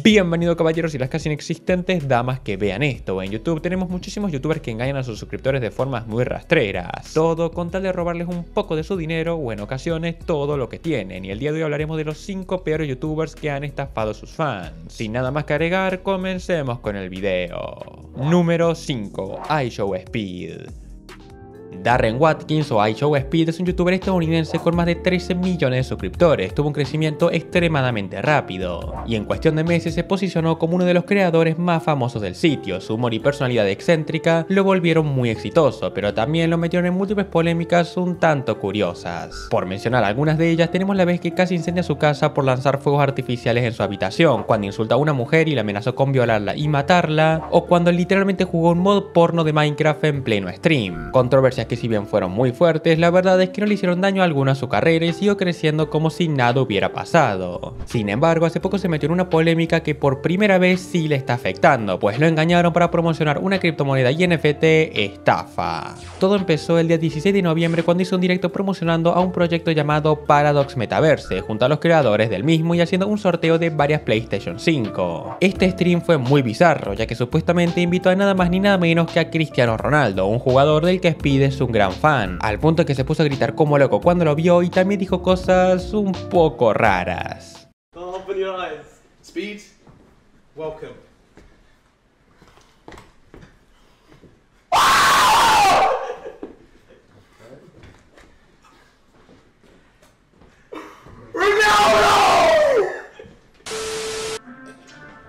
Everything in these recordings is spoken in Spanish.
Bienvenidos caballeros y las casi inexistentes damas que vean esto. En YouTube tenemos muchísimos youtubers que engañan a sus suscriptores de formas muy rastreras. Todo con tal de robarles un poco de su dinero o en ocasiones todo lo que tienen. Y el día de hoy hablaremos de los 5 peores youtubers que han estafado a sus fans. Sin nada más que agregar, comencemos con el video. Número 5. iShow Speed. Darren Watkins o iShow Speed es un youtuber estadounidense con más de 13 millones de suscriptores, tuvo un crecimiento extremadamente rápido, y en cuestión de meses se posicionó como uno de los creadores más famosos del sitio, su humor y personalidad excéntrica lo volvieron muy exitoso, pero también lo metieron en múltiples polémicas un tanto curiosas. Por mencionar algunas de ellas, tenemos la vez que casi incendia su casa por lanzar fuegos artificiales en su habitación, cuando insulta a una mujer y la amenazó con violarla y matarla, o cuando literalmente jugó un modo porno de Minecraft en pleno stream. Controversia que si bien fueron muy fuertes, la verdad es que no le hicieron daño alguno a su carrera y siguió creciendo como si nada hubiera pasado. Sin embargo, hace poco se metió en una polémica que por primera vez sí le está afectando, pues lo engañaron para promocionar una criptomoneda y NFT estafa. Todo empezó el día 16 de noviembre cuando hizo un directo promocionando a un proyecto llamado Paradox Metaverse, junto a los creadores del mismo y haciendo un sorteo de varias PlayStation 5. Este stream fue muy bizarro, ya que supuestamente invitó a nada más ni nada menos que a Cristiano Ronaldo, un jugador del que pide es un gran fan, al punto que se puso a gritar como loco cuando lo vio y también dijo cosas un poco raras. Open your Speed, welcome. Ronaldo!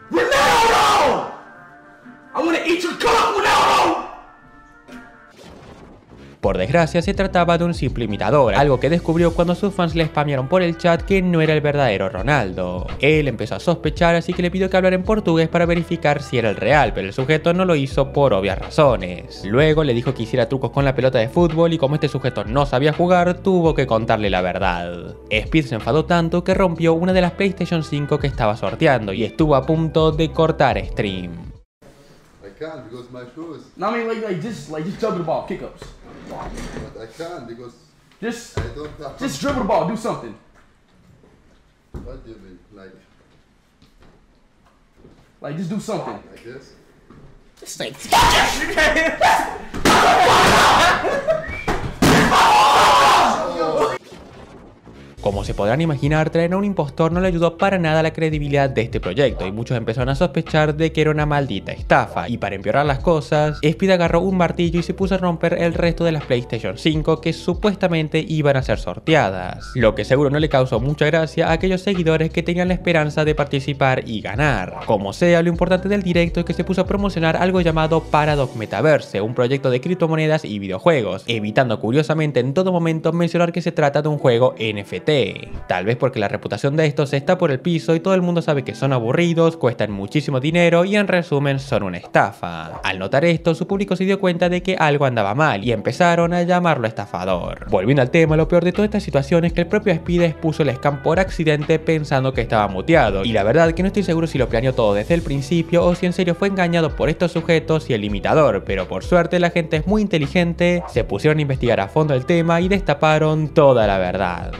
Ronaldo! I want eat your cup, Ronaldo! Por desgracia, se trataba de un simple imitador, algo que descubrió cuando sus fans le spamearon por el chat que no era el verdadero Ronaldo. Él empezó a sospechar, así que le pidió que hablara en portugués para verificar si era el real, pero el sujeto no lo hizo por obvias razones. Luego le dijo que hiciera trucos con la pelota de fútbol y como este sujeto no sabía jugar, tuvo que contarle la verdad. Spears se enfadó tanto que rompió una de las PlayStation 5 que estaba sorteando y estuvo a punto de cortar stream. But I can't because just I don't have just dribble the ball, do something. What do you mean, like? Like just do something. Like this. like Como se podrán imaginar, traer a un impostor no le ayudó para nada la credibilidad de este proyecto y muchos empezaron a sospechar de que era una maldita estafa. Y para empeorar las cosas, Speed agarró un martillo y se puso a romper el resto de las PlayStation 5 que supuestamente iban a ser sorteadas. Lo que seguro no le causó mucha gracia a aquellos seguidores que tenían la esperanza de participar y ganar. Como sea, lo importante del directo es que se puso a promocionar algo llamado Paradox Metaverse, un proyecto de criptomonedas y videojuegos, evitando curiosamente en todo momento mencionar que se trata de un juego NFT Tal vez porque la reputación de estos está por el piso y todo el mundo sabe que son aburridos, cuestan muchísimo dinero y en resumen son una estafa. Al notar esto, su público se dio cuenta de que algo andaba mal y empezaron a llamarlo estafador. Volviendo al tema, lo peor de toda esta situación es que el propio Speed expuso el scam por accidente pensando que estaba muteado y la verdad que no estoy seguro si lo planeó todo desde el principio o si en serio fue engañado por estos sujetos y el imitador, pero por suerte la gente es muy inteligente, se pusieron a investigar a fondo el tema y destaparon toda la verdad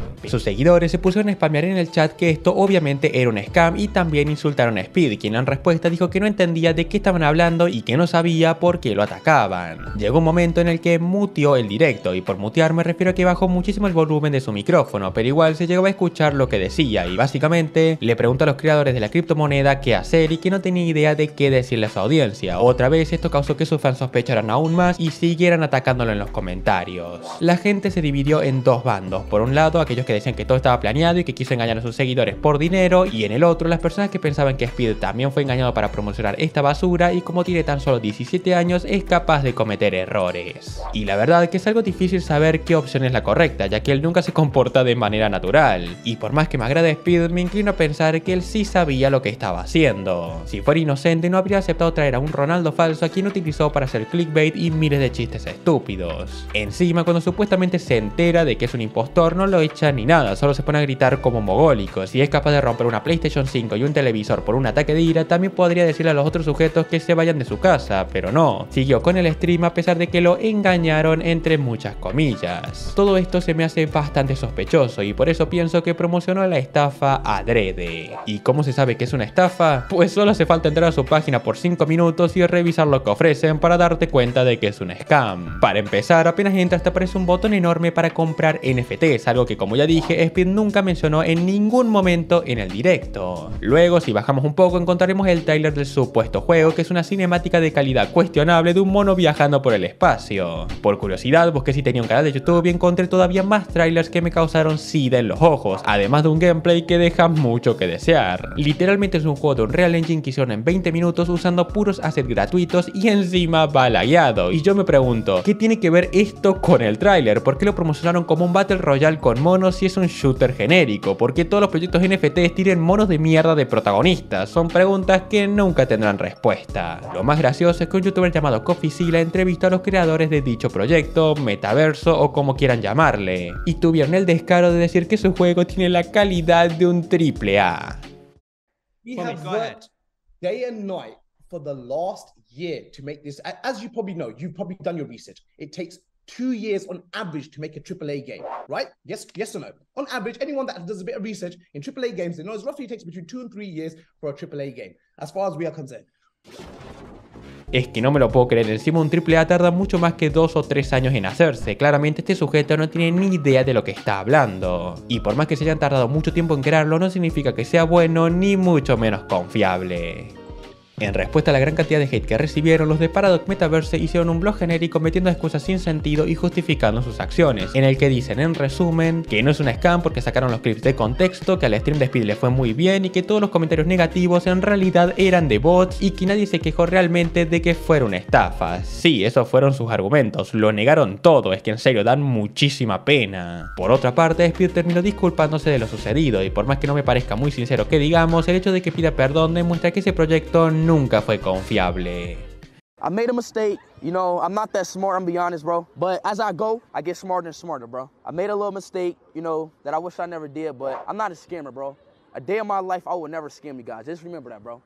seguidores se pusieron a spamear en el chat que esto obviamente era un scam y también insultaron a Speed, quien en respuesta dijo que no entendía de qué estaban hablando y que no sabía por qué lo atacaban. Llegó un momento en el que mutió el directo y por mutear me refiero a que bajó muchísimo el volumen de su micrófono, pero igual se llegó a escuchar lo que decía y básicamente le preguntó a los creadores de la criptomoneda qué hacer y que no tenía idea de qué decirle a su audiencia. Otra vez esto causó que sus fans sospecharan aún más y siguieran atacándolo en los comentarios. La gente se dividió en dos bandos, por un lado aquellos que decían que todo estaba planeado y que quiso engañar a sus seguidores por dinero, y en el otro, las personas que pensaban que Speed también fue engañado para promocionar esta basura y como tiene tan solo 17 años es capaz de cometer errores. Y la verdad que es algo difícil saber qué opción es la correcta, ya que él nunca se comporta de manera natural, y por más que me agrade Speed, me inclino a pensar que él sí sabía lo que estaba haciendo. Si fuera inocente, no habría aceptado traer a un Ronaldo falso a quien utilizó para hacer clickbait y miles de chistes estúpidos. Encima, cuando supuestamente se entera de que es un impostor, no lo echa ni nada solo se pone a gritar como mogólico Si es capaz de romper una PlayStation 5 y un televisor por un ataque de ira, también podría decirle a los otros sujetos que se vayan de su casa, pero no. Siguió con el stream a pesar de que lo engañaron entre muchas comillas. Todo esto se me hace bastante sospechoso y por eso pienso que promocionó la estafa adrede. ¿Y cómo se sabe que es una estafa? Pues solo hace falta entrar a su página por 5 minutos y revisar lo que ofrecen para darte cuenta de que es un scam. Para empezar, apenas entras te aparece un botón enorme para comprar NFTs, algo que como ya dije Speed nunca mencionó en ningún momento en el directo. Luego, si bajamos un poco, encontraremos el trailer del supuesto juego, que es una cinemática de calidad cuestionable de un mono viajando por el espacio. Por curiosidad, busqué si tenía un canal de YouTube y encontré todavía más trailers que me causaron sida en los ojos, además de un gameplay que deja mucho que desear. Literalmente es un juego de un real Engine que hicieron en 20 minutos usando puros assets gratuitos y encima balagueado. Y yo me pregunto, ¿qué tiene que ver esto con el tráiler? ¿Por qué lo promocionaron como un Battle Royale con monos si es un shooter genérico, porque todos los proyectos NFTs tienen monos de mierda de protagonistas, son preguntas que nunca tendrán respuesta. Lo más gracioso es que un youtuber llamado Coffee la entrevistó a los creadores de dicho proyecto, metaverso o como quieran llamarle, y tuvieron el descaro de decir que su juego tiene la calidad de un triple A. Es que no me lo puedo creer, encima un AAA tarda mucho más que dos o tres años en hacerse. Claramente este sujeto no tiene ni idea de lo que está hablando. Y por más que se hayan tardado mucho tiempo en crearlo, no significa que sea bueno ni mucho menos confiable. En respuesta a la gran cantidad de hate que recibieron, los de Paradox Metaverse hicieron un blog genérico metiendo excusas sin sentido y justificando sus acciones, en el que dicen en resumen que no es un scam porque sacaron los clips de contexto, que al stream de Speed le fue muy bien y que todos los comentarios negativos en realidad eran de bots y que nadie se quejó realmente de que fuera una estafa. Sí, esos fueron sus argumentos, lo negaron todo, es que en serio dan muchísima pena. Por otra parte, Speed terminó disculpándose de lo sucedido y por más que no me parezca muy sincero que digamos, el hecho de que pida perdón demuestra que ese proyecto no nunca fue confiable. I made a mistake. You know, I'm not that smart, I'm be honest, bro. But as I go, I get smarter and smarter, bro. I made a little mistake, you know, that I wish I never did, but I'm not a scammer, bro. A day in my life, I will never scam you guys. Just remember that, bro.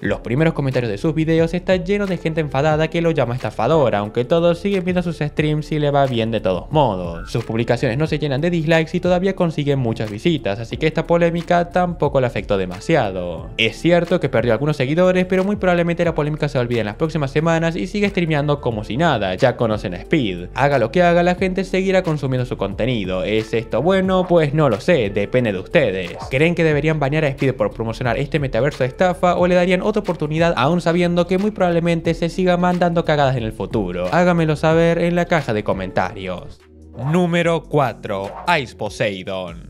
Los primeros comentarios de sus videos están llenos de gente enfadada que lo llama estafador, aunque todos siguen viendo sus streams y le va bien de todos modos. Sus publicaciones no se llenan de dislikes y todavía consiguen muchas visitas, así que esta polémica tampoco le afectó demasiado. Es cierto que perdió algunos seguidores, pero muy probablemente la polémica se olvide en las próximas semanas y sigue streameando como si nada, ya conocen a Speed. Haga lo que haga, la gente seguirá consumiendo su contenido. ¿Es esto bueno? Pues no lo sé, depende de ustedes. ¿Creen que deberían bañar a Speed por promocionar este metaverso de estafa o le darían otra oportunidad aún sabiendo que muy probablemente se siga mandando cagadas en el futuro. Hágamelo saber en la caja de comentarios. Número 4. Ice Poseidon.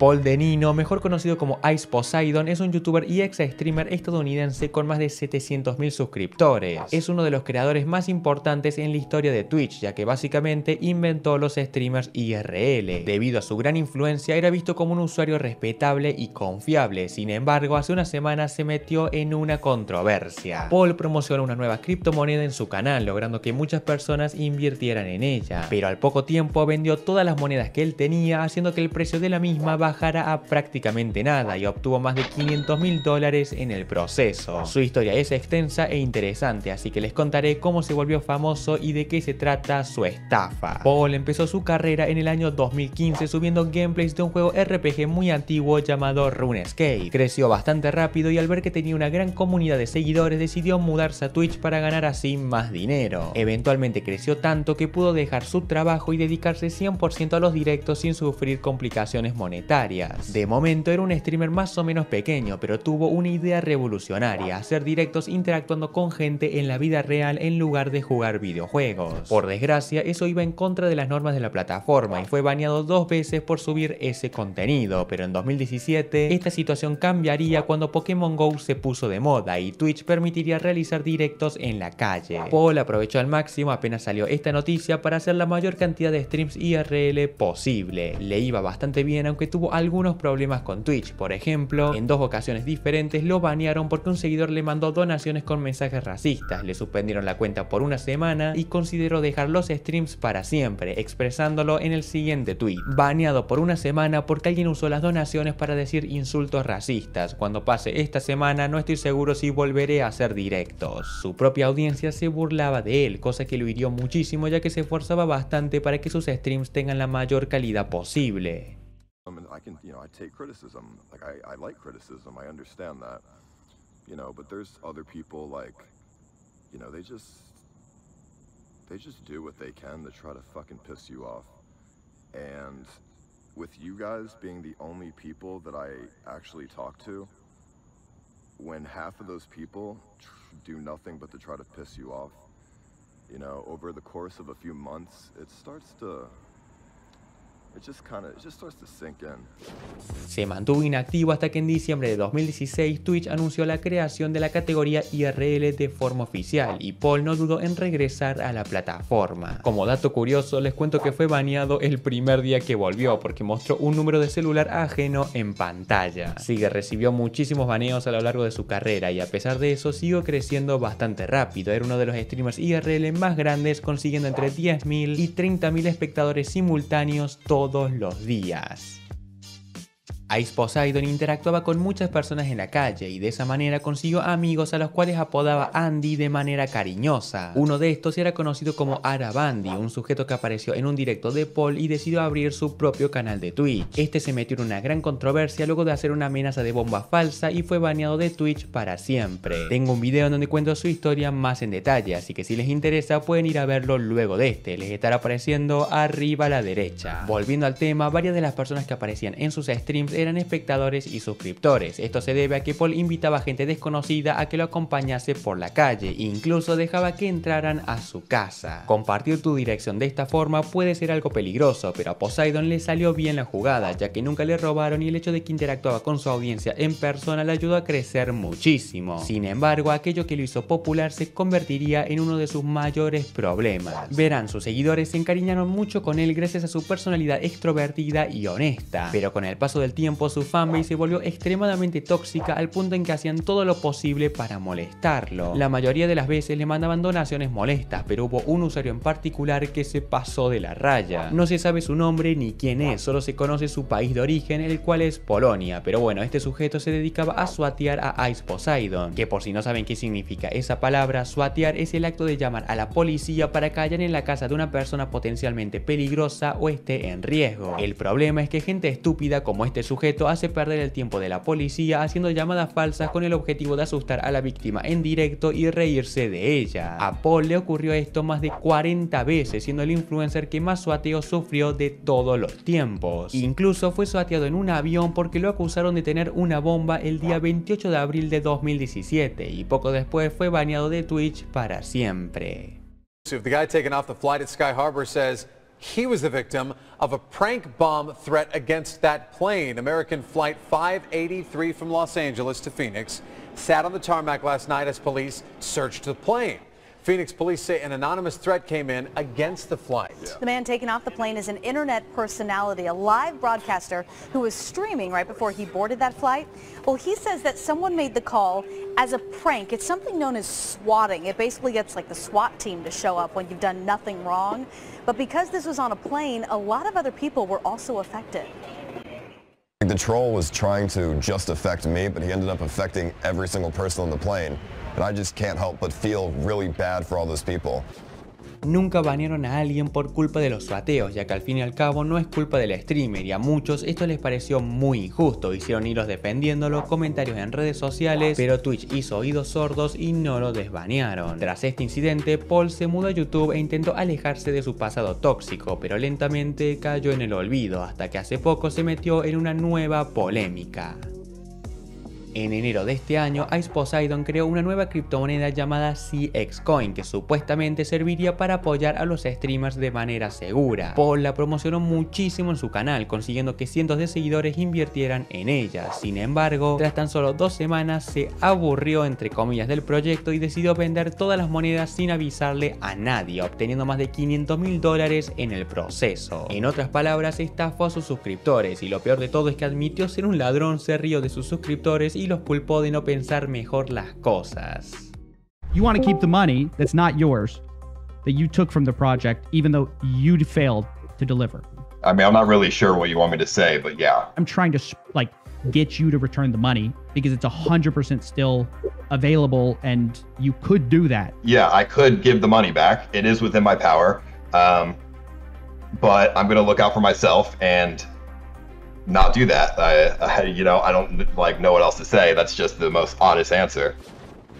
Paul De Nino, mejor conocido como Ice Poseidon, es un youtuber y ex streamer estadounidense con más de 700.000 suscriptores. Es uno de los creadores más importantes en la historia de Twitch, ya que básicamente inventó los streamers IRL. Debido a su gran influencia, era visto como un usuario respetable y confiable. Sin embargo, hace una semana se metió en una controversia. Paul promocionó una nueva criptomoneda en su canal, logrando que muchas personas invirtieran en ella. Pero al poco tiempo vendió todas las monedas que él tenía, haciendo que el precio de la misma bajara bajara a prácticamente nada y obtuvo más de 500 mil dólares en el proceso. Su historia es extensa e interesante, así que les contaré cómo se volvió famoso y de qué se trata su estafa. Paul empezó su carrera en el año 2015 subiendo gameplays de un juego RPG muy antiguo llamado RuneScape. Creció bastante rápido y al ver que tenía una gran comunidad de seguidores decidió mudarse a Twitch para ganar así más dinero. Eventualmente creció tanto que pudo dejar su trabajo y dedicarse 100% a los directos sin sufrir complicaciones monetarias de momento era un streamer más o menos pequeño, pero tuvo una idea revolucionaria, hacer directos interactuando con gente en la vida real en lugar de jugar videojuegos. Por desgracia, eso iba en contra de las normas de la plataforma y fue baneado dos veces por subir ese contenido, pero en 2017 esta situación cambiaría cuando Pokémon GO se puso de moda y Twitch permitiría realizar directos en la calle. Paul aprovechó al máximo apenas salió esta noticia para hacer la mayor cantidad de streams IRL posible. Le iba bastante bien aunque tuvo algunos problemas con Twitch. Por ejemplo, en dos ocasiones diferentes lo banearon porque un seguidor le mandó donaciones con mensajes racistas, le suspendieron la cuenta por una semana y consideró dejar los streams para siempre, expresándolo en el siguiente tweet. Baneado por una semana porque alguien usó las donaciones para decir insultos racistas. Cuando pase esta semana no estoy seguro si volveré a hacer directos. Su propia audiencia se burlaba de él, cosa que lo hirió muchísimo ya que se esforzaba bastante para que sus streams tengan la mayor calidad posible. I mean, I can, you know, I take criticism. Like, I, I like criticism. I understand that, you know, but there's other people like, you know, they just, they just do what they can to try to fucking piss you off. And with you guys being the only people that I actually talk to, when half of those people do nothing but to try to piss you off, you know, over the course of a few months, it starts to Se mantuvo inactivo hasta que en diciembre de 2016 Twitch anunció la creación de la categoría IRL de forma oficial y Paul no dudó en regresar a la plataforma. Como dato curioso les cuento que fue baneado el primer día que volvió porque mostró un número de celular ajeno en pantalla. Sigue recibió muchísimos baneos a lo largo de su carrera y a pesar de eso siguió creciendo bastante rápido. Era uno de los streamers IRL más grandes consiguiendo entre 10.000 y 30.000 espectadores simultáneos todos todos los días. Ice Poseidon e interactuaba con muchas personas en la calle y de esa manera consiguió amigos a los cuales apodaba Andy de manera cariñosa. Uno de estos era conocido como Arabandi, un sujeto que apareció en un directo de Paul y decidió abrir su propio canal de Twitch. Este se metió en una gran controversia luego de hacer una amenaza de bomba falsa y fue baneado de Twitch para siempre. Tengo un video en donde cuento su historia más en detalle, así que si les interesa pueden ir a verlo luego de este, les estará apareciendo arriba a la derecha. Volviendo al tema, varias de las personas que aparecían en sus streams eran espectadores y suscriptores. Esto se debe a que Paul invitaba a gente desconocida a que lo acompañase por la calle e incluso dejaba que entraran a su casa. Compartir tu dirección de esta forma puede ser algo peligroso, pero a Poseidon le salió bien la jugada, ya que nunca le robaron y el hecho de que interactuaba con su audiencia en persona le ayudó a crecer muchísimo. Sin embargo, aquello que lo hizo popular se convertiría en uno de sus mayores problemas. Verán, sus seguidores se encariñaron mucho con él gracias a su personalidad extrovertida y honesta, pero con el paso del tiempo por su fanbase se volvió extremadamente tóxica al punto en que hacían todo lo posible para molestarlo. La mayoría de las veces le mandaban donaciones molestas, pero hubo un usuario en particular que se pasó de la raya. No se sabe su nombre ni quién es, solo se conoce su país de origen, el cual es Polonia, pero bueno, este sujeto se dedicaba a suatear a Ice Poseidon, que por si no saben qué significa esa palabra, suatear es el acto de llamar a la policía para que hayan en la casa de una persona potencialmente peligrosa o esté en riesgo. El problema es que gente estúpida como este sujeto hace perder el tiempo de la policía haciendo llamadas falsas con el objetivo de asustar a la víctima en directo y reírse de ella. A Paul le ocurrió esto más de 40 veces, siendo el influencer que más suateo sufrió de todos los tiempos. Incluso fue suateado en un avión porque lo acusaron de tener una bomba el día 28 de abril de 2017 y poco después fue baneado de Twitch para siempre. He was the victim of a prank bomb threat against that plane. American Flight 583 from Los Angeles to Phoenix sat on the tarmac last night as police searched the plane. Phoenix police say an anonymous threat came in against the flight. Yeah. The man taken off the plane is an internet personality, a live broadcaster who was streaming right before he boarded that flight. Well, he says that someone made the call as a prank. It's something known as swatting. It basically gets like the SWAT team to show up when you've done nothing wrong. But because this was on a plane, a lot of other people were also affected. The troll was trying to just affect me, but he ended up affecting every single person on the plane. Nunca banearon a alguien por culpa de los suateos, ya que al fin y al cabo no es culpa del streamer y a muchos esto les pareció muy injusto. Hicieron hilos defendiéndolo, comentarios en redes sociales, pero Twitch hizo oídos sordos y no lo desbanearon. Tras este incidente, Paul se mudó a YouTube e intentó alejarse de su pasado tóxico, pero lentamente cayó en el olvido hasta que hace poco se metió en una nueva polémica. En enero de este año, Ice Poseidon creó una nueva criptomoneda llamada CX Coin que supuestamente serviría para apoyar a los streamers de manera segura. Paul la promocionó muchísimo en su canal, consiguiendo que cientos de seguidores invirtieran en ella. Sin embargo, tras tan solo dos semanas se aburrió entre comillas del proyecto y decidió vender todas las monedas sin avisarle a nadie, obteniendo más de 500 mil dólares en el proceso. En otras palabras, estafó a sus suscriptores y lo peor de todo es que admitió ser un ladrón, se rió de sus suscriptores y los culpó de no pensar mejor las cosas. You want to keep the money that's not yours, that you took from the project, even though you failed to deliver. I mean, I'm not really sure what you want me to say, but yeah. I'm trying to like get you to return the money because it's 100% still available and you could do that. Yeah, I could give the money back. It is within my power. Um, but I'm going to look out for myself and not do that. I, I, you know, I don't like know what else to say. That's just the most honest answer.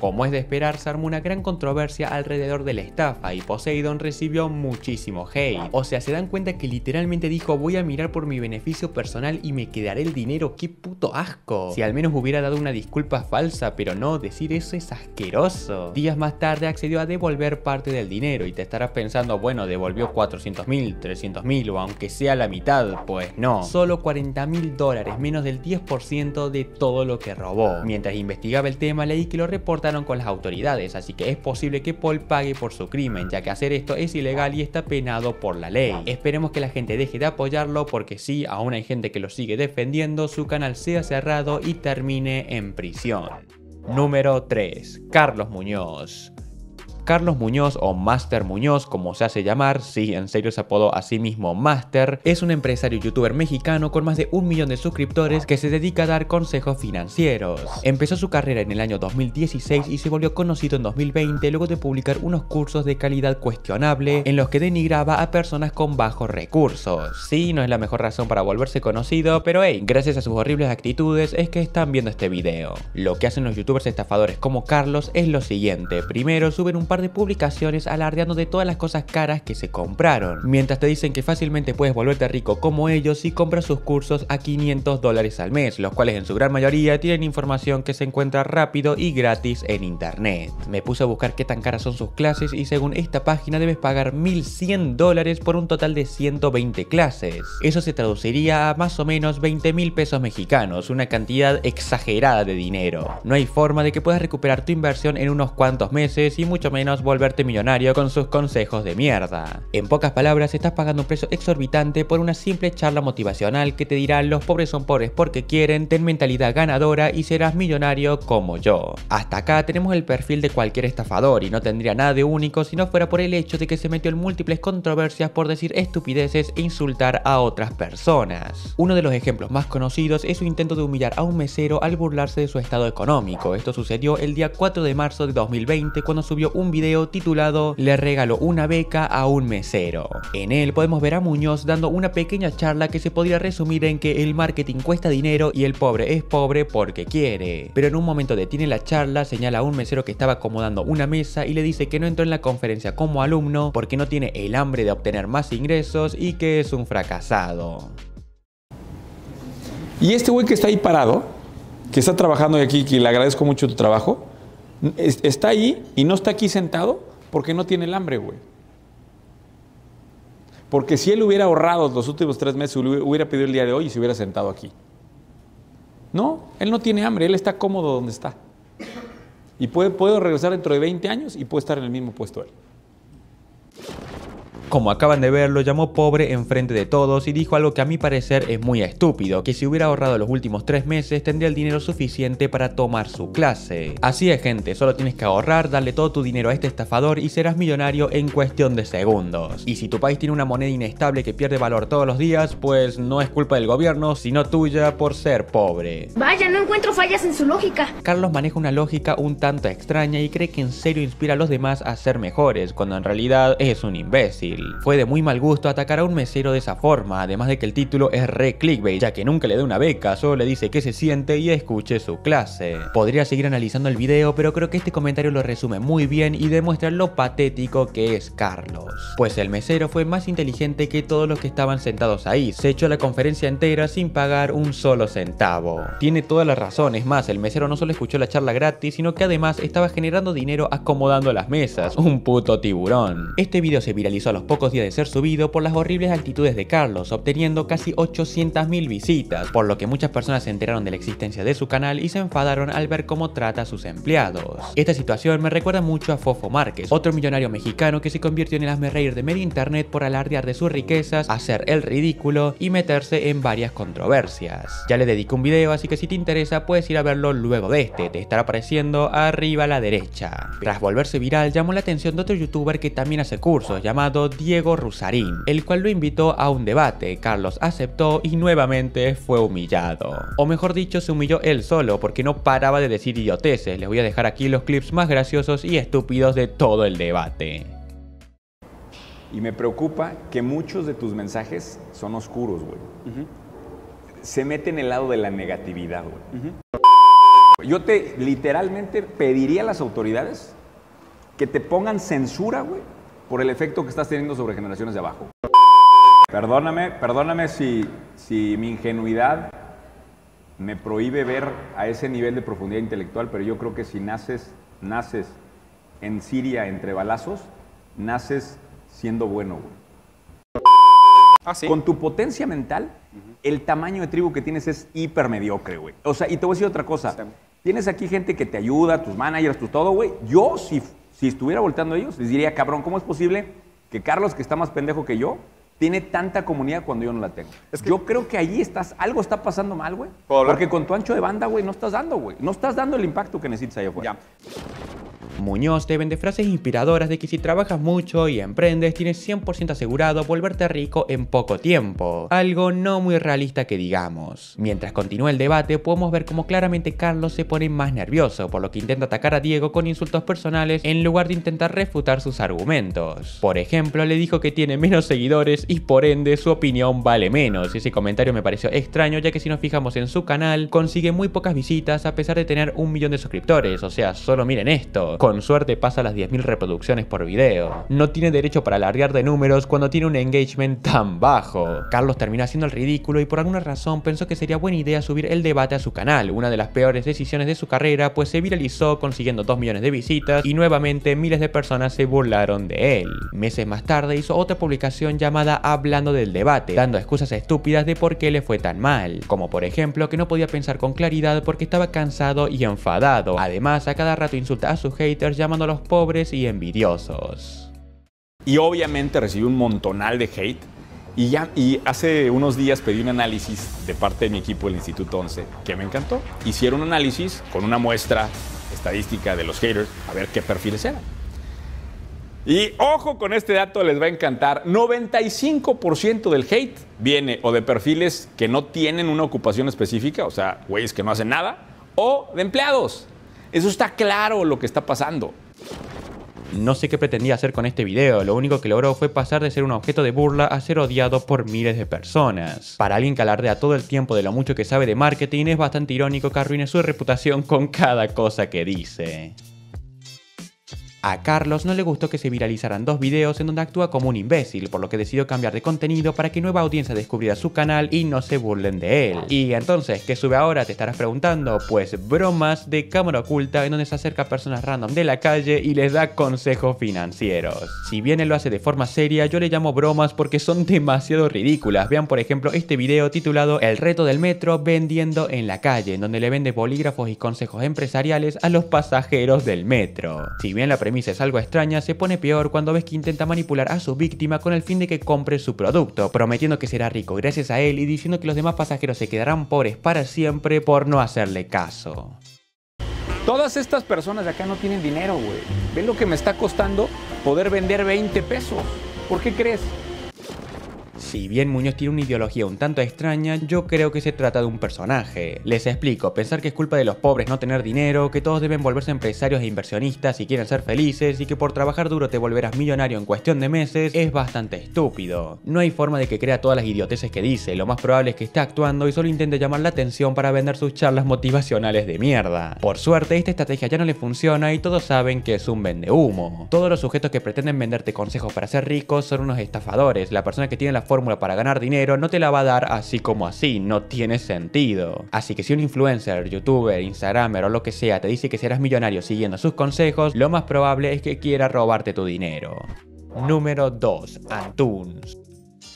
Como es de esperar, se armó una gran controversia alrededor de la estafa y Poseidon recibió muchísimo hate. O sea, se dan cuenta que literalmente dijo voy a mirar por mi beneficio personal y me quedaré el dinero, qué puto asco. Si al menos hubiera dado una disculpa falsa, pero no, decir eso es asqueroso. Días más tarde accedió a devolver parte del dinero y te estarás pensando, bueno, devolvió 400 mil, 300 o aunque sea la mitad, pues no. Solo 40 mil dólares, menos del 10% de todo lo que robó. Mientras investigaba el tema leí que lo reporta con las autoridades, así que es posible que Paul pague por su crimen, ya que hacer esto es ilegal y está penado por la ley. Esperemos que la gente deje de apoyarlo porque si aún hay gente que lo sigue defendiendo, su canal sea cerrado y termine en prisión. Número 3. Carlos Muñoz. Carlos Muñoz o Master Muñoz, como se hace llamar, si en serio se apodó a sí mismo Master, es un empresario youtuber mexicano con más de un millón de suscriptores que se dedica a dar consejos financieros. Empezó su carrera en el año 2016 y se volvió conocido en 2020 luego de publicar unos cursos de calidad cuestionable en los que denigraba a personas con bajos recursos. Sí, no es la mejor razón para volverse conocido, pero hey, gracias a sus horribles actitudes es que están viendo este video. Lo que hacen los youtubers estafadores como Carlos es lo siguiente, primero suben un par de publicaciones alardeando de todas las cosas caras que se compraron, mientras te dicen que fácilmente puedes volverte rico como ellos si compras sus cursos a 500 dólares al mes, los cuales en su gran mayoría tienen información que se encuentra rápido y gratis en internet. Me puse a buscar qué tan caras son sus clases y según esta página debes pagar 1100 dólares por un total de 120 clases. Eso se traduciría a más o menos 20 mil pesos mexicanos, una cantidad exagerada de dinero. No hay forma de que puedas recuperar tu inversión en unos cuantos meses y mucho menos menos volverte millonario con sus consejos de mierda. En pocas palabras, estás pagando un precio exorbitante por una simple charla motivacional que te dirá los pobres son pobres porque quieren, ten mentalidad ganadora y serás millonario como yo. Hasta acá tenemos el perfil de cualquier estafador y no tendría nada de único si no fuera por el hecho de que se metió en múltiples controversias por decir estupideces e insultar a otras personas. Uno de los ejemplos más conocidos es su intento de humillar a un mesero al burlarse de su estado económico. Esto sucedió el día 4 de marzo de 2020 cuando subió un video titulado Le regalo una beca a un mesero. En él podemos ver a Muñoz dando una pequeña charla que se podría resumir en que el marketing cuesta dinero y el pobre es pobre porque quiere. Pero en un momento detiene la charla, señala a un mesero que estaba acomodando una mesa y le dice que no entró en la conferencia como alumno porque no tiene el hambre de obtener más ingresos y que es un fracasado. Y este güey que está ahí parado, que está trabajando aquí, que le agradezco mucho tu trabajo, está ahí y no está aquí sentado porque no tiene el hambre, güey. Porque si él hubiera ahorrado los últimos tres meses, hubiera pedido el día de hoy y se hubiera sentado aquí. No, él no tiene hambre, él está cómodo donde está. Y puede, regresar dentro de 20 años y puede estar en el mismo puesto él. Como acaban de ver, lo llamó pobre en frente de todos y dijo algo que a mi parecer es muy estúpido, que si hubiera ahorrado los últimos tres meses tendría el dinero suficiente para tomar su clase. Así es gente, solo tienes que ahorrar, darle todo tu dinero a este estafador y serás millonario en cuestión de segundos. Y si tu país tiene una moneda inestable que pierde valor todos los días, pues no es culpa del gobierno, sino tuya por ser pobre. Vaya, no encuentro fallas en su lógica. Carlos maneja una lógica un tanto extraña y cree que en serio inspira a los demás a ser mejores, cuando en realidad es un imbécil. Fue de muy mal gusto atacar a un mesero de esa forma, además de que el título es re clickbait, ya que nunca le da una beca, solo le dice que se siente y escuche su clase. Podría seguir analizando el video, pero creo que este comentario lo resume muy bien y demuestra lo patético que es Carlos. Pues el mesero fue más inteligente que todos los que estaban sentados ahí, se echó la conferencia entera sin pagar un solo centavo. Tiene todas las razones más, el mesero no solo escuchó la charla gratis, sino que además estaba generando dinero acomodando las mesas, un puto tiburón. Este video se viralizó a los pocos días de ser subido por las horribles altitudes de Carlos, obteniendo casi 800.000 visitas, por lo que muchas personas se enteraron de la existencia de su canal y se enfadaron al ver cómo trata a sus empleados. Esta situación me recuerda mucho a Fofo Márquez, otro millonario mexicano que se convirtió en el hazme reír de media internet por alardear de sus riquezas, hacer el ridículo y meterse en varias controversias. Ya le dedico un video, así que si te interesa puedes ir a verlo luego de este, te estará apareciendo arriba a la derecha. Tras volverse viral, llamó la atención de otro youtuber que también hace cursos, llamado Diego Rusarín, el cual lo invitó a un debate, Carlos aceptó y nuevamente fue humillado. O mejor dicho, se humilló él solo porque no paraba de decir idioteces, les voy a dejar aquí los clips más graciosos y estúpidos de todo el debate. Y me preocupa que muchos de tus mensajes son oscuros, güey. Se mete en el lado de la negatividad, güey. Yo te literalmente pediría a las autoridades que te pongan censura, güey, por el efecto que estás teniendo sobre generaciones de abajo. Perdóname, perdóname si, si mi ingenuidad me prohíbe ver a ese nivel de profundidad intelectual, pero yo creo que si naces, naces en Siria entre balazos, naces siendo bueno. Güey. Ah, Con tu potencia mental, el tamaño de tribu que tienes es hipermediocre, güey. O sea, y te voy a decir otra cosa. Tienes aquí gente que te ayuda, tus managers, tu todo, güey. Yo, sí. Si estuviera volteando a ellos, les diría, cabrón, ¿cómo es posible que Carlos, que está más pendejo que yo, tiene tanta comunidad cuando yo no la tengo? yo creo que ahí estás, algo está pasando mal, güey. Porque con tu ancho de banda, güey, no estás dando, güey. No estás dando el impacto que necesitas ahí afuera. Muñoz te vende frases inspiradoras de que si trabajas mucho y emprendes tienes 100% asegurado volverte rico en poco tiempo, algo no muy realista que digamos. Mientras continúa el debate podemos ver cómo claramente Carlos se pone más nervioso, por lo que intenta atacar a Diego con insultos personales en lugar de intentar refutar sus argumentos. Por ejemplo, le dijo que tiene menos seguidores y por ende su opinión vale menos. y Ese comentario me pareció extraño ya que si nos fijamos en su canal consigue muy pocas visitas a pesar de tener un millón de suscriptores, o sea, solo miren esto con suerte pasa las 10.000 reproducciones por video. No tiene derecho para alardear de números cuando tiene un engagement tan bajo. Carlos terminó haciendo el ridículo y por alguna razón pensó que sería buena idea subir el debate a su canal, una de las peores decisiones de su carrera pues se viralizó consiguiendo 2 millones de visitas y nuevamente miles de personas se burlaron de él. Meses más tarde hizo otra publicación llamada Hablando del debate, dando excusas estúpidas de por qué le fue tan mal, como por ejemplo que no podía pensar con claridad porque estaba cansado y enfadado. Además, a cada rato insulta a su hate llamando a los pobres y envidiosos. Y obviamente recibí un montonal de hate. Y, ya, y hace unos días pedí un análisis de parte de mi equipo del Instituto 11 que me encantó. Hicieron un análisis con una muestra estadística de los haters a ver qué perfiles eran. Y ojo con este dato, les va a encantar. 95% del hate viene o de perfiles que no tienen una ocupación específica, o sea, güeyes que no hacen nada, o de empleados. Eso está claro lo que está pasando. No sé qué pretendía hacer con este video, lo único que logró fue pasar de ser un objeto de burla a ser odiado por miles de personas. Para alguien que alardea todo el tiempo de lo mucho que sabe de marketing, es bastante irónico que arruine su reputación con cada cosa que dice. A Carlos no le gustó que se viralizaran dos videos en donde actúa como un imbécil, por lo que decidió cambiar de contenido para que nueva audiencia descubriera su canal y no se burlen de él. Y entonces, ¿qué sube ahora? Te estarás preguntando. Pues bromas de cámara oculta en donde se acerca a personas random de la calle y les da consejos financieros. Si bien él lo hace de forma seria, yo le llamo bromas porque son demasiado ridículas. Vean por ejemplo este video titulado El reto del metro vendiendo en la calle, en donde le vende bolígrafos y consejos empresariales a los pasajeros del metro. Si bien la es algo extraña se pone peor cuando ves que intenta manipular a su víctima con el fin de que compre su producto, prometiendo que será rico gracias a él y diciendo que los demás pasajeros se quedarán pobres para siempre por no hacerle caso. Todas estas personas de acá no tienen dinero, güey. ¿Ven lo que me está costando poder vender 20 pesos? ¿Por qué crees? Si bien Muñoz tiene una ideología un tanto extraña, yo creo que se trata de un personaje. Les explico, pensar que es culpa de los pobres no tener dinero, que todos deben volverse empresarios e inversionistas si quieren ser felices y que por trabajar duro te volverás millonario en cuestión de meses, es bastante estúpido. No hay forma de que crea todas las idioteces que dice, lo más probable es que esté actuando y solo intente llamar la atención para vender sus charlas motivacionales de mierda. Por suerte, esta estrategia ya no le funciona y todos saben que es un humo. Todos los sujetos que pretenden venderte consejos para ser ricos son unos estafadores, la persona que tiene la fórmula para ganar dinero, no te la va a dar así como así, no tiene sentido. Así que si un influencer, youtuber, instagramer o lo que sea te dice que serás millonario siguiendo sus consejos, lo más probable es que quiera robarte tu dinero. Número 2. Antunes.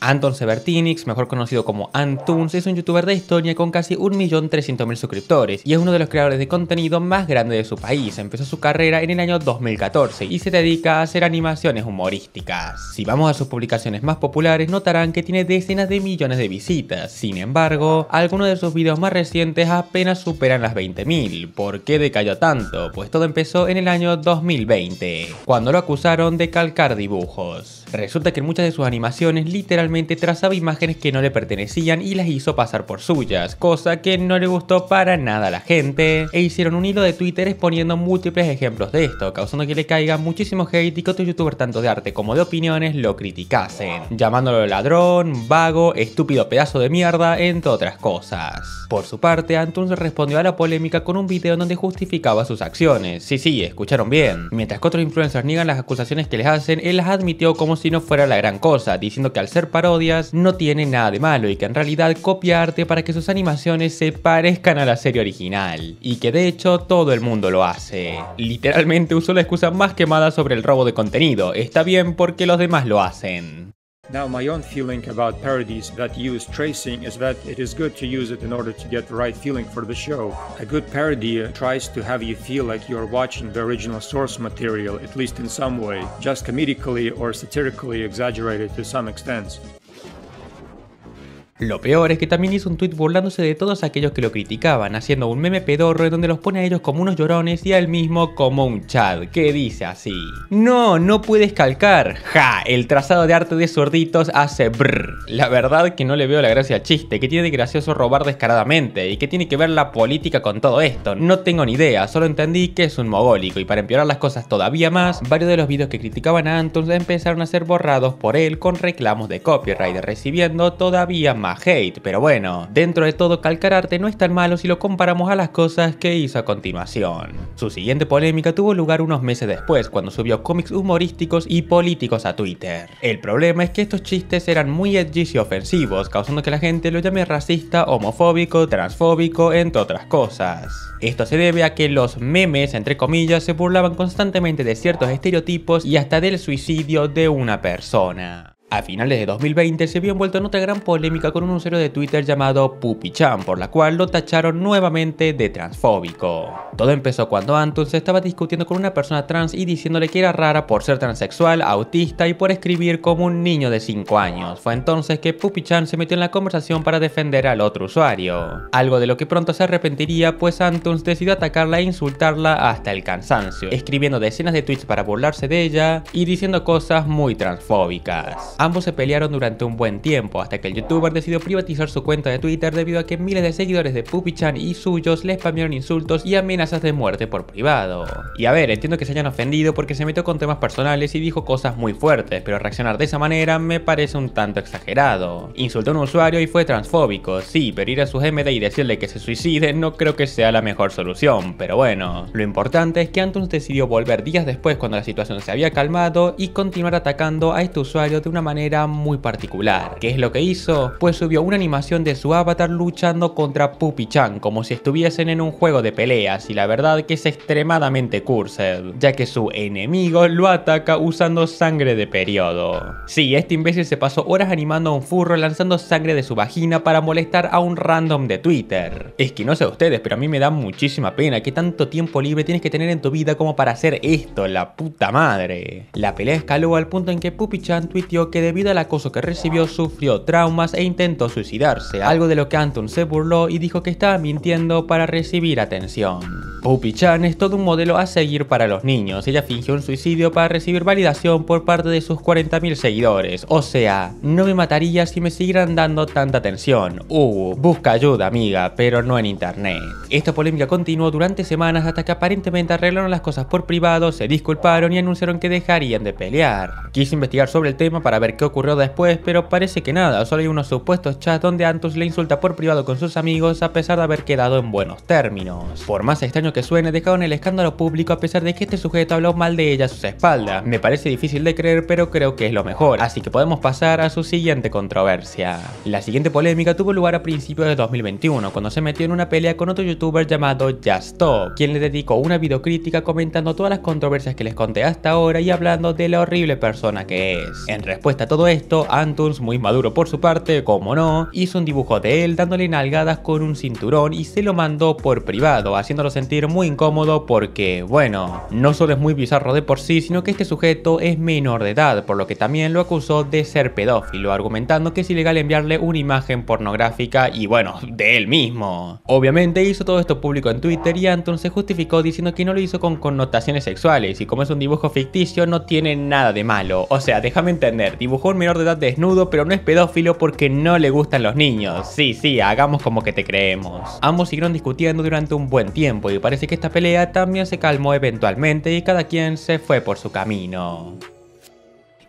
Anton Severtinix, mejor conocido como Antunes, es un youtuber de Estonia con casi 1.300.000 suscriptores y es uno de los creadores de contenido más grande de su país. Empezó su carrera en el año 2014 y se dedica a hacer animaciones humorísticas. Si vamos a sus publicaciones más populares, notarán que tiene decenas de millones de visitas. Sin embargo, algunos de sus videos más recientes apenas superan las 20.000. ¿Por qué decayó tanto? Pues todo empezó en el año 2020, cuando lo acusaron de calcar dibujos. Resulta que muchas de sus animaciones literalmente trazaba imágenes que no le pertenecían y las hizo pasar por suyas, cosa que no le gustó para nada a la gente, e hicieron un hilo de Twitter exponiendo múltiples ejemplos de esto, causando que le caiga muchísimo hate y que otros youtubers tanto de arte como de opiniones lo criticasen, llamándolo ladrón, vago, estúpido pedazo de mierda, entre otras cosas. Por su parte, Antunes respondió a la polémica con un video donde justificaba sus acciones, sí sí, escucharon bien. Mientras que otros influencers niegan las acusaciones que les hacen, él las admitió como si no fuera la gran cosa, diciendo que al ser parodias no tiene nada de malo y que en realidad copia arte para que sus animaciones se parezcan a la serie original, y que de hecho todo el mundo lo hace. Literalmente usó la excusa más quemada sobre el robo de contenido, está bien porque los demás lo hacen. Now, my own feeling about parodies that use tracing is that it is good to use it in order to get the right feeling for the show. A good parody tries to have you feel like you are watching the original source material, at least in some way, just comedically or satirically exaggerated to some extent. Lo peor es que también hizo un tweet burlándose de todos aquellos que lo criticaban, haciendo un meme pedorro en donde los pone a ellos como unos llorones y a él mismo como un chad, que dice así. No, no puedes calcar. Ja, el trazado de arte de sorditos hace brr. La verdad que no le veo la gracia al chiste, que tiene de gracioso robar descaradamente y que tiene que ver la política con todo esto. No tengo ni idea, solo entendí que es un mogólico y para empeorar las cosas todavía más, varios de los vídeos que criticaban a Anton empezaron a ser borrados por él con reclamos de copyright, recibiendo todavía más más hate, pero bueno, dentro de todo calcar arte no es tan malo si lo comparamos a las cosas que hizo a continuación. Su siguiente polémica tuvo lugar unos meses después, cuando subió cómics humorísticos y políticos a Twitter. El problema es que estos chistes eran muy edgy y ofensivos, causando que la gente lo llame racista, homofóbico, transfóbico, entre otras cosas. Esto se debe a que los memes, entre comillas, se burlaban constantemente de ciertos estereotipos y hasta del suicidio de una persona. A finales de 2020 se vio envuelto en otra gran polémica con un usuario de Twitter llamado Pupichan, por la cual lo tacharon nuevamente de transfóbico. Todo empezó cuando Anton estaba discutiendo con una persona trans y diciéndole que era rara por ser transexual, autista y por escribir como un niño de 5 años. Fue entonces que Pupichan se metió en la conversación para defender al otro usuario. Algo de lo que pronto se arrepentiría, pues Antunes decidió atacarla e insultarla hasta el cansancio, escribiendo decenas de tweets para burlarse de ella y diciendo cosas muy transfóbicas. Ambos se pelearon durante un buen tiempo, hasta que el youtuber decidió privatizar su cuenta de Twitter debido a que miles de seguidores de Pupichan y suyos le spamieron insultos y amenazas de muerte por privado. Y a ver, entiendo que se hayan ofendido porque se metió con temas personales y dijo cosas muy fuertes, pero reaccionar de esa manera me parece un tanto exagerado. Insultó a un usuario y fue transfóbico, sí, pero ir a su MD y decirle que se suicide no creo que sea la mejor solución, pero bueno. Lo importante es que Antunes decidió volver días después cuando la situación se había calmado y continuar atacando a este usuario de una manera muy particular. ¿Qué es lo que hizo? Pues subió una animación de su avatar luchando contra pupi Chan como si estuviesen en un juego de peleas y la verdad que es extremadamente cursed, ya que su enemigo lo ataca usando sangre de periodo. Sí, este imbécil se pasó horas animando a un furro lanzando sangre de su vagina para molestar a un random de Twitter. Es que no sé ustedes, pero a mí me da muchísima pena que tanto tiempo libre tienes que tener en tu vida como para hacer esto, la puta madre. La pelea escaló al punto en que pupi Chan tuiteó que debido al acoso que recibió sufrió traumas e intentó suicidarse, algo de lo que Anton se burló y dijo que estaba mintiendo para recibir atención. O chan es todo un modelo a seguir para los niños, ella fingió un suicidio para recibir validación por parte de sus 40.000 seguidores, o sea, no me mataría si me siguieran dando tanta atención, uh, busca ayuda amiga, pero no en internet. Esta polémica continuó durante semanas hasta que aparentemente arreglaron las cosas por privado, se disculparon y anunciaron que dejarían de pelear. Quise investigar sobre el tema para ver que qué ocurrió después, pero parece que nada, solo hay unos supuestos chats donde Antus le insulta por privado con sus amigos a pesar de haber quedado en buenos términos. Por más extraño que suene, dejaron el escándalo público a pesar de que este sujeto habló mal de ella a sus espaldas. Me parece difícil de creer, pero creo que es lo mejor, así que podemos pasar a su siguiente controversia. La siguiente polémica tuvo lugar a principios de 2021, cuando se metió en una pelea con otro youtuber llamado Justo, quien le dedicó una videocrítica comentando todas las controversias que les conté hasta ahora y hablando de la horrible persona que es. En respuesta todo esto, Antunes, muy maduro por su parte, como no, hizo un dibujo de él dándole nalgadas con un cinturón y se lo mandó por privado, haciéndolo sentir muy incómodo porque, bueno, no solo es muy bizarro de por sí, sino que este sujeto es menor de edad, por lo que también lo acusó de ser pedófilo, argumentando que es ilegal enviarle una imagen pornográfica y, bueno, de él mismo. Obviamente hizo todo esto público en Twitter y Anton se justificó diciendo que no lo hizo con connotaciones sexuales y como es un dibujo ficticio no tiene nada de malo, o sea, déjame entender, Dibujó un menor de edad desnudo, pero no es pedófilo porque no le gustan los niños. Sí, sí, hagamos como que te creemos. Ambos siguieron discutiendo durante un buen tiempo y parece que esta pelea también se calmó eventualmente y cada quien se fue por su camino.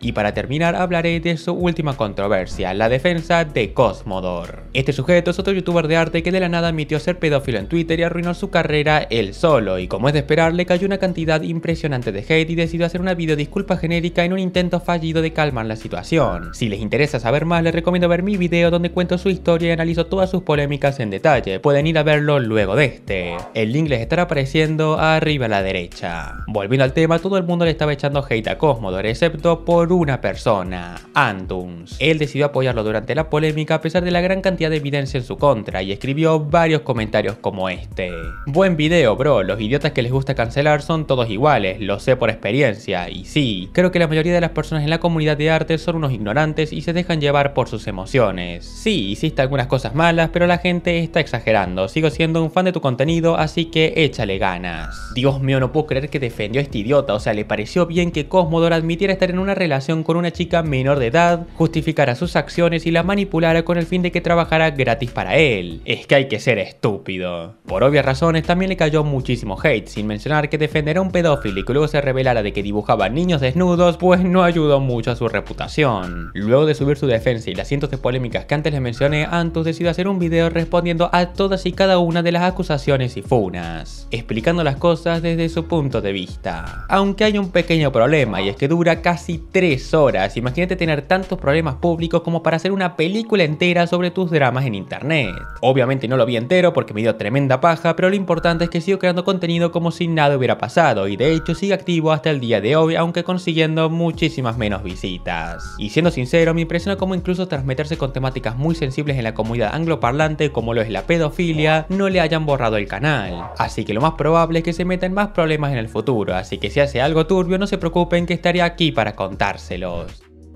Y para terminar hablaré de su última controversia, la defensa de Cosmodor. Este sujeto es otro youtuber de arte que de la nada admitió ser pedófilo en Twitter y arruinó su carrera él solo, y como es de esperar le cayó una cantidad impresionante de hate y decidió hacer una video disculpa genérica en un intento fallido de calmar la situación. Si les interesa saber más les recomiendo ver mi video donde cuento su historia y analizo todas sus polémicas en detalle, pueden ir a verlo luego de este. El link les estará apareciendo arriba a la derecha. Volviendo al tema, todo el mundo le estaba echando hate a Cosmodor, excepto por una persona, Anduns. Él decidió apoyarlo durante la polémica a pesar de la gran cantidad de evidencia en su contra y escribió varios comentarios como este. Buen video, bro. Los idiotas que les gusta cancelar son todos iguales, lo sé por experiencia. Y sí, creo que la mayoría de las personas en la comunidad de arte son unos ignorantes y se dejan llevar por sus emociones. Sí, hiciste algunas cosas malas, pero la gente está exagerando. Sigo siendo un fan de tu contenido, así que échale ganas. Dios mío, no puedo creer que defendió a este idiota. O sea, le pareció bien que Cosmodor admitiera estar en una relación con una chica menor de edad, justificara sus acciones y la manipulara con el fin de que trabajara gratis para él. Es que hay que ser estúpido. Por obvias razones también le cayó muchísimo hate, sin mencionar que defender a un pedófilo y que luego se revelara de que dibujaba niños desnudos, pues no ayudó mucho a su reputación. Luego de subir su defensa y las cientos de polémicas que antes les mencioné, Antus decidió hacer un video respondiendo a todas y cada una de las acusaciones y funas, explicando las cosas desde su punto de vista. Aunque hay un pequeño problema y es que dura casi 3 horas. Imagínate tener tantos problemas públicos como para hacer una película entera sobre tus dramas en internet. Obviamente no lo vi entero porque me dio tremenda paja, pero lo importante es que sigo creando contenido como si nada hubiera pasado y de hecho sigue activo hasta el día de hoy, aunque consiguiendo muchísimas menos visitas. Y siendo sincero, me impresiona cómo incluso tras meterse con temáticas muy sensibles en la comunidad angloparlante como lo es la pedofilia, no le hayan borrado el canal. Así que lo más probable es que se metan más problemas en el futuro, así que si hace algo turbio no se preocupen que estaré aquí para contar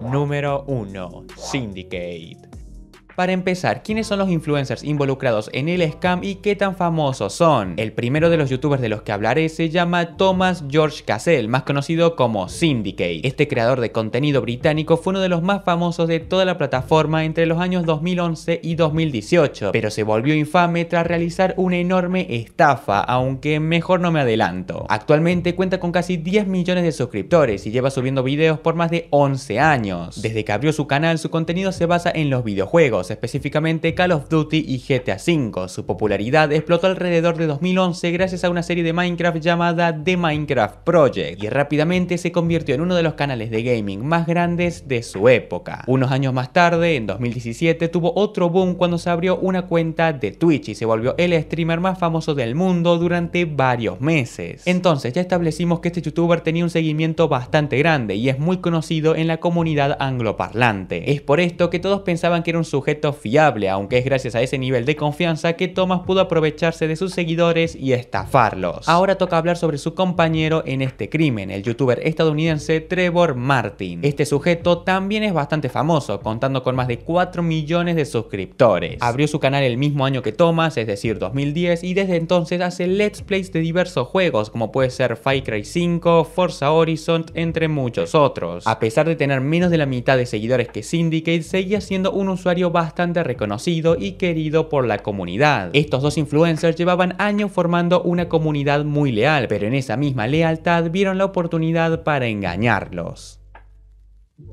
Número 1. Syndicate. Para empezar, ¿quiénes son los influencers involucrados en el scam y qué tan famosos son? El primero de los youtubers de los que hablaré se llama Thomas George Cassell, más conocido como Syndicate. Este creador de contenido británico fue uno de los más famosos de toda la plataforma entre los años 2011 y 2018, pero se volvió infame tras realizar una enorme estafa, aunque mejor no me adelanto. Actualmente cuenta con casi 10 millones de suscriptores y lleva subiendo videos por más de 11 años. Desde que abrió su canal, su contenido se basa en los videojuegos, específicamente Call of Duty y GTA V. Su popularidad explotó alrededor de 2011 gracias a una serie de Minecraft llamada The Minecraft Project y rápidamente se convirtió en uno de los canales de gaming más grandes de su época. Unos años más tarde, en 2017, tuvo otro boom cuando se abrió una cuenta de Twitch y se volvió el streamer más famoso del mundo durante varios meses. Entonces ya establecimos que este youtuber tenía un seguimiento bastante grande y es muy conocido en la comunidad angloparlante. Es por esto que todos pensaban que era un sujeto fiable, aunque es gracias a ese nivel de confianza que Thomas pudo aprovecharse de sus seguidores y estafarlos. Ahora toca hablar sobre su compañero en este crimen, el youtuber estadounidense Trevor Martin. Este sujeto también es bastante famoso, contando con más de 4 millones de suscriptores. Abrió su canal el mismo año que Thomas, es decir 2010, y desde entonces hace let's plays de diversos juegos, como puede ser Far Cry 5, Forza Horizon, entre muchos otros. A pesar de tener menos de la mitad de seguidores que Syndicate, seguía siendo un usuario bastante bastante reconocido y querido por la comunidad. Estos dos influencers llevaban años formando una comunidad muy leal, pero en esa misma lealtad vieron la oportunidad para engañarlos.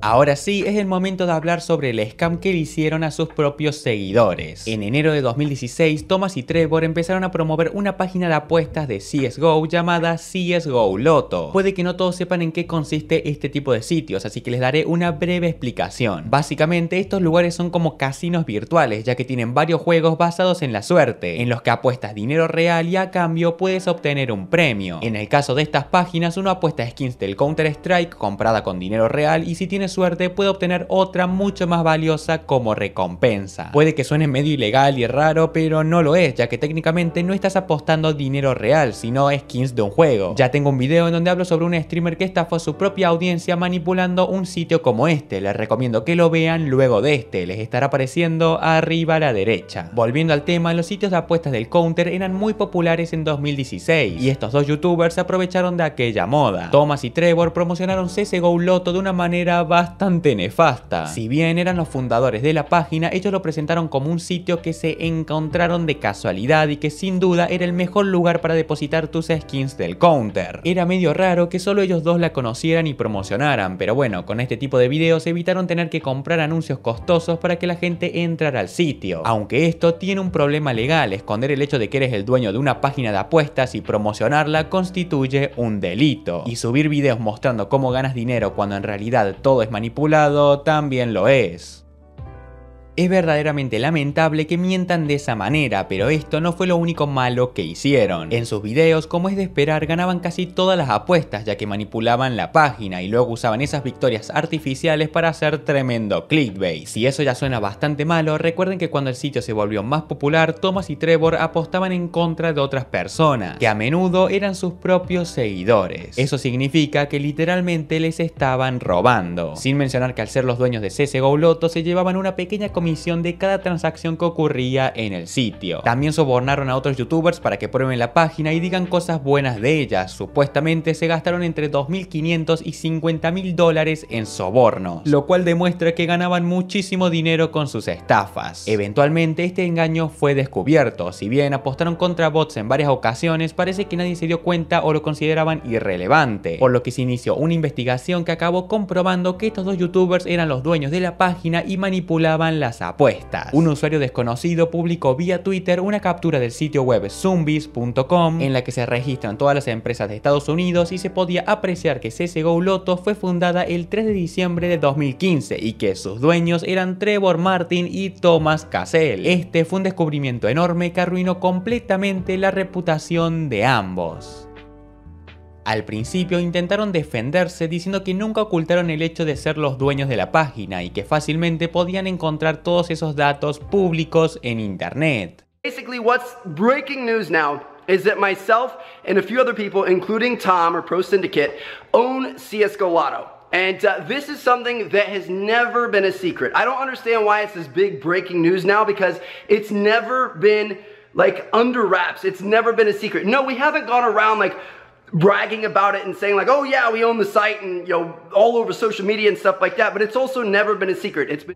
Ahora sí, es el momento de hablar sobre el scam que le hicieron a sus propios seguidores. En enero de 2016, Thomas y Trevor empezaron a promover una página de apuestas de CSGO llamada CSGO Loto. Puede que no todos sepan en qué consiste este tipo de sitios, así que les daré una breve explicación. Básicamente, estos lugares son como casinos virtuales, ya que tienen varios juegos basados en la suerte, en los que apuestas dinero real y a cambio puedes obtener un premio. En el caso de estas páginas, uno apuesta skins del Counter-Strike comprada con dinero real y si tiene tiene suerte puede obtener otra mucho más valiosa como recompensa. Puede que suene medio ilegal y raro, pero no lo es, ya que técnicamente no estás apostando dinero real, sino skins de un juego. Ya tengo un video en donde hablo sobre un streamer que estafó a su propia audiencia manipulando un sitio como este, les recomiendo que lo vean luego de este, les estará apareciendo arriba a la derecha. Volviendo al tema, los sitios de apuestas del Counter eran muy populares en 2016, y estos dos youtubers se aprovecharon de aquella moda. Thomas y Trevor promocionaron CSGO Loto de una manera bastante nefasta. Si bien eran los fundadores de la página, ellos lo presentaron como un sitio que se encontraron de casualidad y que sin duda era el mejor lugar para depositar tus skins del counter. Era medio raro que solo ellos dos la conocieran y promocionaran, pero bueno, con este tipo de videos evitaron tener que comprar anuncios costosos para que la gente entrara al sitio. Aunque esto tiene un problema legal, esconder el hecho de que eres el dueño de una página de apuestas y promocionarla constituye un delito. Y subir videos mostrando cómo ganas dinero cuando en realidad todo es manipulado, también lo es. Es verdaderamente lamentable que mientan de esa manera, pero esto no fue lo único malo que hicieron. En sus videos, como es de esperar, ganaban casi todas las apuestas ya que manipulaban la página y luego usaban esas victorias artificiales para hacer tremendo clickbait. Si eso ya suena bastante malo, recuerden que cuando el sitio se volvió más popular, Thomas y Trevor apostaban en contra de otras personas, que a menudo eran sus propios seguidores. Eso significa que literalmente les estaban robando. Sin mencionar que al ser los dueños de CSGO Lotto, se llevaban una pequeña comisión misión de cada transacción que ocurría en el sitio. También sobornaron a otros youtubers para que prueben la página y digan cosas buenas de ellas. Supuestamente se gastaron entre 2.500 y 50.000 dólares en sobornos, lo cual demuestra que ganaban muchísimo dinero con sus estafas. Eventualmente este engaño fue descubierto, si bien apostaron contra bots en varias ocasiones, parece que nadie se dio cuenta o lo consideraban irrelevante, por lo que se inició una investigación que acabó comprobando que estos dos youtubers eran los dueños de la página y manipulaban las apuestas. Un usuario desconocido publicó vía Twitter una captura del sitio web zombies.com en la que se registran todas las empresas de Estados Unidos y se podía apreciar que CSGO Loto fue fundada el 3 de diciembre de 2015 y que sus dueños eran Trevor Martin y Thomas Cassell. Este fue un descubrimiento enorme que arruinó completamente la reputación de ambos. Al principio intentaron defenderse diciendo que nunca ocultaron el hecho de ser los dueños de la página y que fácilmente podían encontrar todos esos datos públicos en internet. Basically what's breaking news now is that myself and a few other people including Tom or Pro Syndicate own CS:GO Lotto. And uh, this is something that has never been a secret. I don't understand why it's this big breaking news now because it's never been like under wraps. It's never been a secret. No, we haven't gone around like bragging about it and saying like, oh yeah, we own the site and you know all over social media and stuff like that. But it's also never been a secret. It's been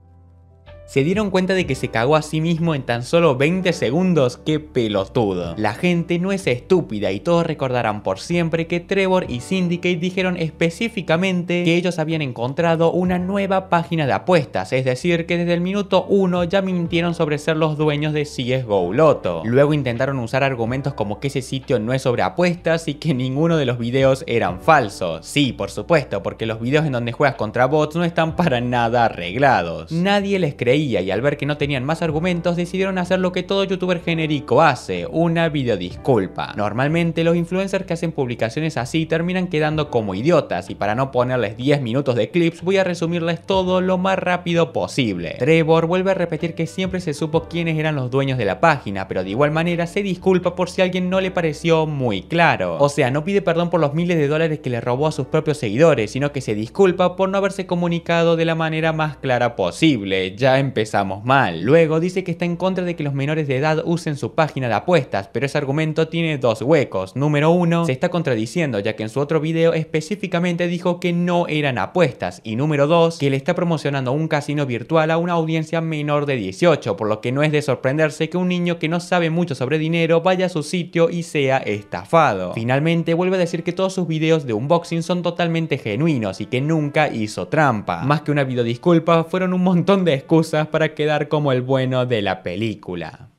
se dieron cuenta de que se cagó a sí mismo en tan solo 20 segundos, qué pelotudo. La gente no es estúpida y todos recordarán por siempre que Trevor y Syndicate dijeron específicamente que ellos habían encontrado una nueva página de apuestas, es decir, que desde el minuto 1 ya mintieron sobre ser los dueños de CSGO Lotto. Luego intentaron usar argumentos como que ese sitio no es sobre apuestas y que ninguno de los videos eran falsos. Sí, por supuesto, porque los videos en donde juegas contra bots no están para nada arreglados. Nadie les creía y al ver que no tenían más argumentos decidieron hacer lo que todo youtuber genérico hace, una videodisculpa. Normalmente los influencers que hacen publicaciones así terminan quedando como idiotas y para no ponerles 10 minutos de clips voy a resumirles todo lo más rápido posible. Trevor vuelve a repetir que siempre se supo quiénes eran los dueños de la página, pero de igual manera se disculpa por si alguien no le pareció muy claro. O sea, no pide perdón por los miles de dólares que le robó a sus propios seguidores, sino que se disculpa por no haberse comunicado de la manera más clara posible, ya en empezamos mal. Luego dice que está en contra de que los menores de edad usen su página de apuestas, pero ese argumento tiene dos huecos. Número uno, se está contradiciendo ya que en su otro video específicamente dijo que no eran apuestas. Y número dos, que le está promocionando un casino virtual a una audiencia menor de 18, por lo que no es de sorprenderse que un niño que no sabe mucho sobre dinero vaya a su sitio y sea estafado. Finalmente vuelve a decir que todos sus videos de unboxing son totalmente genuinos y que nunca hizo trampa. Más que una videodisculpa, fueron un montón de excusas para quedar como el bueno de la película.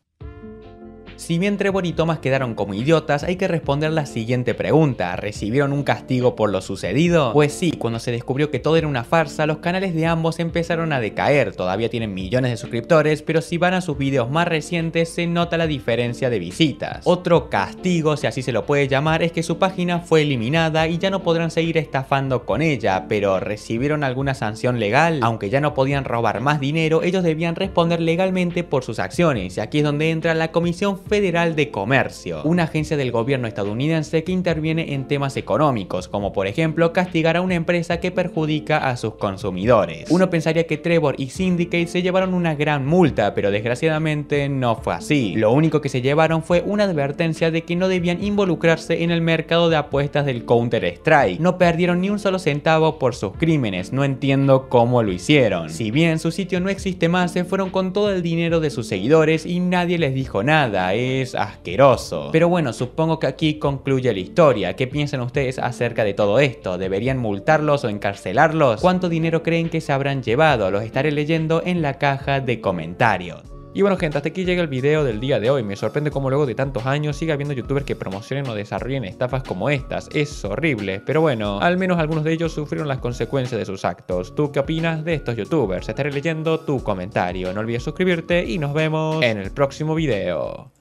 Si bien Trevor y Thomas quedaron como idiotas, hay que responder la siguiente pregunta. ¿Recibieron un castigo por lo sucedido? Pues sí, cuando se descubrió que todo era una farsa, los canales de ambos empezaron a decaer. Todavía tienen millones de suscriptores, pero si van a sus videos más recientes se nota la diferencia de visitas. Otro castigo, si así se lo puede llamar, es que su página fue eliminada y ya no podrán seguir estafando con ella, pero recibieron alguna sanción legal. Aunque ya no podían robar más dinero, ellos debían responder legalmente por sus acciones. Y aquí es donde entra la Comisión Federal de Comercio, una agencia del gobierno estadounidense que interviene en temas económicos, como por ejemplo castigar a una empresa que perjudica a sus consumidores. Uno pensaría que Trevor y Syndicate se llevaron una gran multa, pero desgraciadamente no fue así. Lo único que se llevaron fue una advertencia de que no debían involucrarse en el mercado de apuestas del Counter-Strike. No perdieron ni un solo centavo por sus crímenes, no entiendo cómo lo hicieron. Si bien su sitio no existe más, se fueron con todo el dinero de sus seguidores y nadie les dijo nada, es asqueroso. Pero bueno, supongo que aquí concluye la historia. ¿Qué piensan ustedes acerca de todo esto? ¿Deberían multarlos o encarcelarlos? ¿Cuánto dinero creen que se habrán llevado? Los estaré leyendo en la caja de comentarios. Y bueno gente, hasta aquí llega el video del día de hoy. Me sorprende cómo luego de tantos años siga habiendo youtubers que promocionen o desarrollen estafas como estas. Es horrible, pero bueno, al menos algunos de ellos sufrieron las consecuencias de sus actos. ¿Tú qué opinas de estos youtubers? Estaré leyendo tu comentario. No olvides suscribirte y nos vemos en el próximo video.